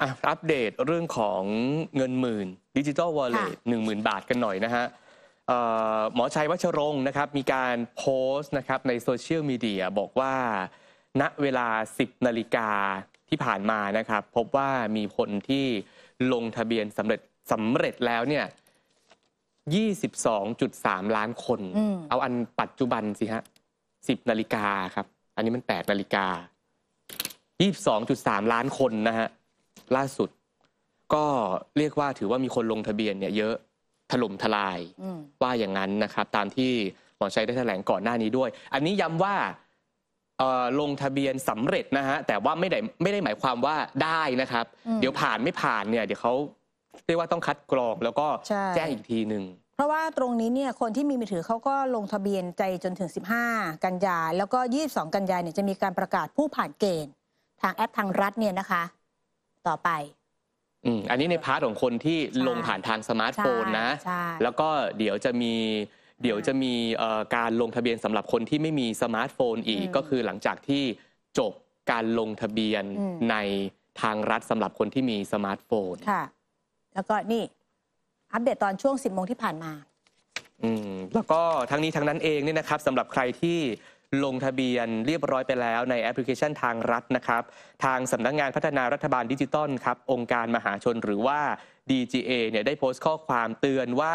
อ่ะอัปเดตเรื่องของเงินหมื่นดิจิทัลวอลเล็ตหนึ่งหมื่นบาทกันหน่อยนะฮะหมอชัยวัชรงค์นะครับมีการโพสต์นะครับในโซเชียลมีเดียบอกว่า ณเวลา 10นาฬิกาที่ผ่านมานะครับ พบว่ามีคนที่ลงทะเบียนสำเร็จสำเร็จแล้วเนี่ย 22.3 ล้านคน เอาอันปัจจุบันสิฮะ 10นาฬิกาครับ อันนี้มัน8นาฬิกา22.3 ล้านคนนะฮะล่าสุด ก็เรียกว่าถือว่ามีคนลงทะเบียนเนี่ยเยอะถล่มทลายว่าอย่างนั้นนะครับ ตามที่หมอชัยได้แถลงก่อนหน้านี้ด้วย อันนี้ย้ำว่าลงทะเบียนสำเร็จนะฮะแต่ว่าไม่ได้ไม่ได้หมายความว่าได้นะครับ เดี๋ยวผ่านไม่ผ่านเนี่ย เดี๋ยวเขาเรียกว่าต้องคัดกรองแล้วก็แจ้งอีกทีหนึ่งเพราะว่าตรงนี้เนี่ยคนที่มีมือถือเขาก็ลงทะเบียนใจจนถึง15กันยาแล้วก็22กันยาเนี่ยจะมีการประกาศผู้ผ่านเกณฑ์ ทางแอปทางรัฐเนี่ยนะคะต่อไป อืม อันนี้ในพาร์ทของคนที่ลงผ่านทางสมาร์ทโฟนนะใช่แล้วก็เดี๋ยวจะมี เดี๋ยวจะมีการลงทะเบียนสำหรับคนที่ไม่มีสมาร์ทโฟนอีก ก็คือหลังจากที่จบการลงทะเบียนในทางรัฐสำหรับคนที่มีสมาร์ทโฟน ค่ะ แล้วก็นี่อัปเดตตอนช่วงสิบโมงที่ผ่านมา อืม แล้วก็ทั้งนี้ทั้งนั้นเองเนี่ยนะครับสำหรับใครที่ลงทะเบียนเรียบร้อยไปแล้ว ในแอปพลิเคชันทางรัฐนะครับทางสำนักงงานพัฒนารัฐบาลดิจิตอลครับองค์การมหาชนหรือว่า DGA เนี่ยได้โพสต์ข้อความเตือนว่า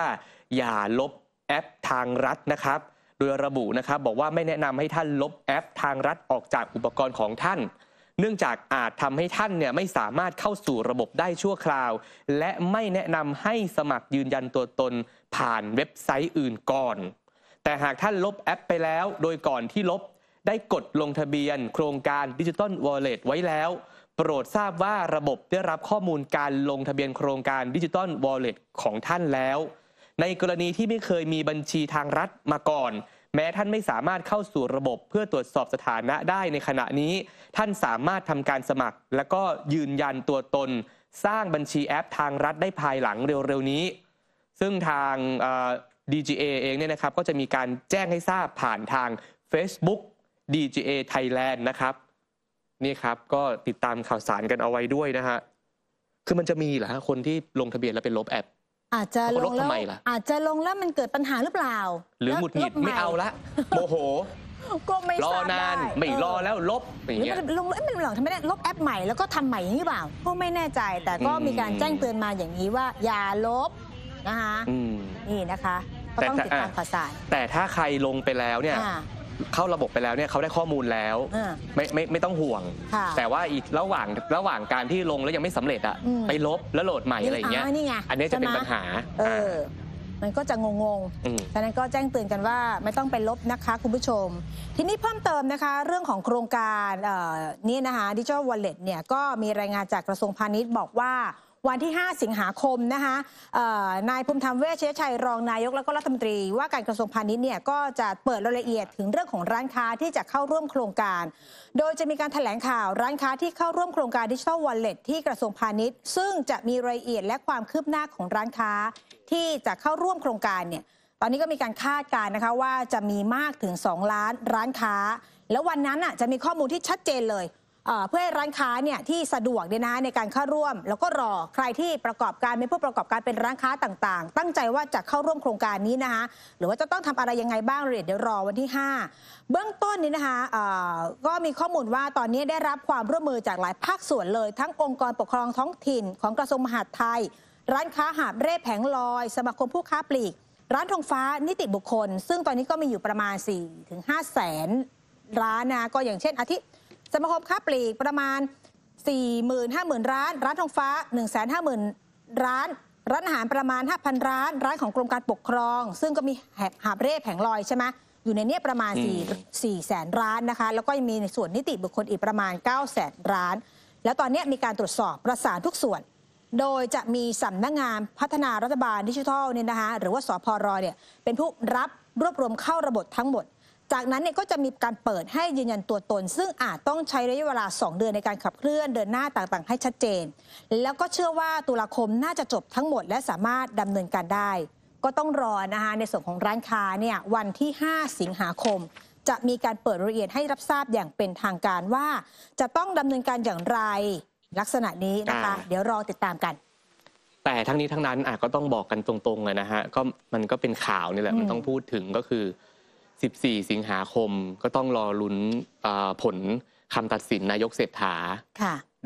อย่าลบแอปทางรัฐนะครับโดยระบุนะครับบอกว่าไม่แนะนำให้ท่านลบแอปทางรัฐออกจากอุปกรณ์ของท่าน เนื่องจากอาจทำให้ท่านเนี่ยไม่สามารถเข้าสู่ระบบได้ชั่วคราว และไม่แนะนำให้สมัครยืนยันตัวตนผ่านเว็บไซต์อื่นก่อนแต่หากท่านลบแอปไปแล้ว โดยก่อนที่ลบได้กดลงทะเบียน โครงการดิจิตอลวอลเล็ตไว้แล้ว โปรดทราบว่าระบบได้รับข้อมูลการลงทะเบียนโครงการดิจิตอลวอลเล็ตของท่านแล้ว ในกรณีที่ไม่เคยมีบัญชีทางรัฐมาก่อน แม้ท่านไม่สามารถเข้าสู่ระบบ เพื่อตรวจสอบสถานะได้ในขณะนี้ ท่านสามารถทำการสมัคร และก็ยืนยันตัวตนสร้างบัญชีแอป ทางรัฐได้ภายหลังเร็วๆนี้ ซึ่งทาง DGA เองเนี่ยนะครับก็จะมีการแจ้งให้ทราบผ่านทาง Facebook DGA Thailand นะครับนี่ครับก็ติดตามข่าวสารกันเอาไว้ด้วยนะฮะคือมันจะมีเหรอฮะคนที่ลงทะเบียนแล้วเป็นลบแอป อาจจะลงแล้บทำวไมล่ะอาจจะลงแล้วมันเกิดปัญหาหรือเปล่า หรือหมุดหงิดไม่เอาละโมโหก็ไม่รอรนานไม่รอแล้วลบอหรืย่างอเงี้ยมันลงแล้วมันหลอกทำไมเนี่ยลบแอปใหม่แล้วก็ทำใหม่อย่างนี้หรือเปล่าก็ไม่แน่ใจ แต่ก็มีการแจ้งเตือนมาอย่างนี้ว่า อย่าลบนะคะนี่นะคะก็ต้องตติดาตามข่าวสารแต่ถ้าใครลงไปแล้วเนี่ยเข้าระบบไปแล้วเนี่ยเขาได้ข้อมูลแล้วไม่ไม่ไม่ต้องห่วงแต่ว่าอีกระหว่างระหว่างการที่ลงแล้วยังไม่สำเร็จอะไปลบแล้วโหลดใหม่อะไรอย่างเงี้ยอันนี้จะเป็นปัญหาเออมันก็จะงงๆดฉะนั้นก็แจ้งเตือนกันว่าไม่ต้องไปลบนะคะคุณผู้ชม ทีนี้เพิ่มเติมนะคะ เรื่องของโครงการนี่นะคะดิจิทัลวอลเล็ตเนี่ยก็มีรายงานจากกระทรวงพาณิชย์บอกว่าวันที่ 5 สิงหาคมนะคะนายภูมิธรรมเวชชัยรองนายกและก็รัฐมนตรี ว่าการกระทรวงพาณิชย์เนี่ยก็จะเปิดรายละเอียดถึงเรื่องของร้านค้าที่จะเข้าร่วมโครงการ โดยจะมีการถแถลงข่าวร้านค้าที่เข้าร่วมโครงการดิจิทัลวอลเล็ตที่กระทรวงพาณิชย์ ซึ่งจะมีรายละเอียดและความคืบหน้าของร้านค้า ที่จะเข้าร่วมโครงการเนี่ยตอนนี้ก็มีการคาดการณ์นะคะว่าจะมีมากถึง 2 ล้านร้านค้า แล้ววันนั้นอ่ะจะมีข้อมูลที่ชัดเจนเลยเพื่อให้ร้านค้าเนี่ยที่สะดวกเนี่ยนะในการเข้าร่วม แล้วก็รอใครที่ประกอบการเป็นผู้ประกอบการเป็นร้านค้าต่างๆ ตั้งใจว่าจะเข้าร่วมโครงการนี้นะคะหรือว่าจะต้องทำอะไรยังไงบ้างเดี๋ยวรอวันที่ 5 เบื้องต้นนี้นะคะก็มีข้อมูลว่าตอนนี้ได้รับความร่วมมือจากหลายภาคส่วนเลย ทั้งองค์กรปกครองท้องถิ่นของกระทรวงมหาดไทย ร้านค้าหาบเร่แผงลอย สมาคมผู้ค้าปลีกร้านทงฟ้านิติบุคคล ซึ่งตอนนี้ก็มีอยู่ประมาณ4่ถึงห้าแสนร้านนะก็อย่างเช่นอาทิตย์สมาคมค้าปลีก ประมาณ4 5 0 0 0ร้านร้านทองฟ้า 1 5 0 0 0 0ร้าน ร้านอาหารประมาณ5,000ร้าน ร้านของกรมการปกครอง ซึ่งก็มีหาบเร่แผงลอยใช่ไหมอยู่ในนี้ประมาณ4 4แสนร้านนะคะแล้วก็ยังมีในส่วนนิติบุคคลอีกประมาณ9แสนร้าน แล้วตอนนี้มีการตรวจสอบประสานทุกส่วน โดยจะมีสำนักงงานพัฒนารัฐบาลดิจิทัลเนี่ยนะคะหรือว่า สพรเนี่ยเป็นผู้รับรวบรวมเข้าระบบทั้งหมดจากนั้นเนี่ยก็จะมีการเปิดให้ยืนยันตัวตน ซึ่งอาจต้องใช้ระยะเวลา 2 เดือนในการขับเคลื่อนเดินหน้าต่างๆ ให้ชัดเจน แล้วก็เชื่อว่าตุลาคมน่าจะจบทั้งหมด และสามารถดำเนินการได้ ก็ต้องรอนะคะในส่วนของร้านค้าเนี่ยวันที่ 5 สิงหาคม จะมีการเปิดรายละเอียดให้รับทราบอย่างเป็นทางการว่า จะต้องดำเนินการอย่างไรลักษณะนี้นะคะ เดี๋ยวรอติดตามกัน แต่ทั้งนี้ทั้งนั้นอาจก็ต้องบอกกันตรงๆเลยนะฮะก็มันก็เป็นข่าวนี่แหละมันต้องพูดถึงก็คือ14 สิงหาคมก็ต้องรอลุ้นผลคำตัดสินนายกเศรษฐา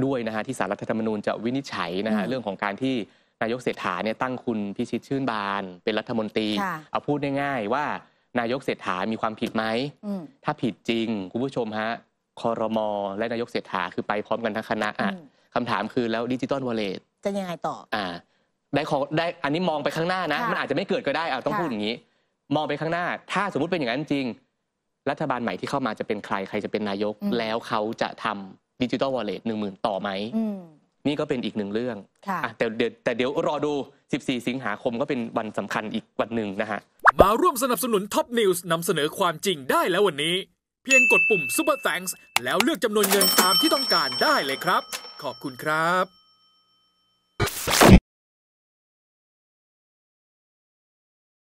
ด้วยนะฮะที่สารรัฐธรรมนูญ จะวินิจฉัยนะฮะเรื่องของการที่นายกเศรษฐาเนี่ยตั้งคุณพิชิตชื่นบาน เป็นรัฐมนตรีเอาพูดง่ายๆว่านายกเศรษฐามีความผิดไหมถ้าผิดจริง คุณผู้ชมฮะคอรมอและนายกเศรษฐาคือไปพร้อมกันทั้งคณะอ่ะคำถามคือแล้วดิจิตอลวอลเล็ตจะยังไงต่ออ่าได้ขอได้อันนี้มองไปข้างหน้านะมันอาจจะไม่เกิดก็ได้อ่าต้องพูดอย่างนี้มองไปข้างหน้า ถ้าสมมุติเป็นอย่างนั้นจริง รัฐบาลใหม่ที่เข้ามาจะเป็นใคร ใครจะเป็นนายก แล้วเขาจะทำดิจิตอลวอลเล็ตหนึ่งหมื่นต่อไหม นี่ก็เป็นอีกหนึ่งเรื่อง แต่เดี๋ยวแต่เดี๋ยวรอดู 14 สิงหาคมก็เป็นวันสำคัญอีกวันหนึ่งนะฮะมาร่วมสนับสนุนท็อปนิวส์นำเสนอความจริงได้แล้ววันนี้ เพียงกดปุ่ม Super Thanks แล้วเลือกจำนวนเงินตามที่ต้องการได้เลยครับ ขอบคุณครับ